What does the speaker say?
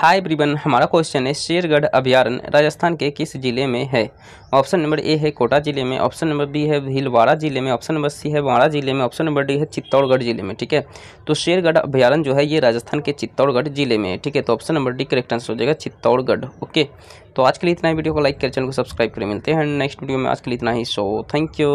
हाय ब्रिबन हमारा क्वेश्चन है शेरगढ़ अभ्यारण राजस्थान के किस जिले में है ऑप्शन नंबर ए है कोटा जिले में ऑप्शन नंबर बी है भीलवाड़ा जिले में ऑप्शन नंबर सी है वाड़ा जिले में ऑप्शन नंबर डी है चित्तौड़गढ़ जिले में ठीक है तो शेरगढ़ अभ्यारण जो है ये राजस्थान के चित्तौड़गढ़ जिले में है ठीक है तो option number D correct answer हो जाएगा चित्तौड़गढ़ ओके तो आज के लिए इतना ही वीडियो को लाइक करें चैनल को सब्सक्राइब करें मिलते हैं नेक्स्ट वीडियो में आज के लिए इतना ही सो थैंक यू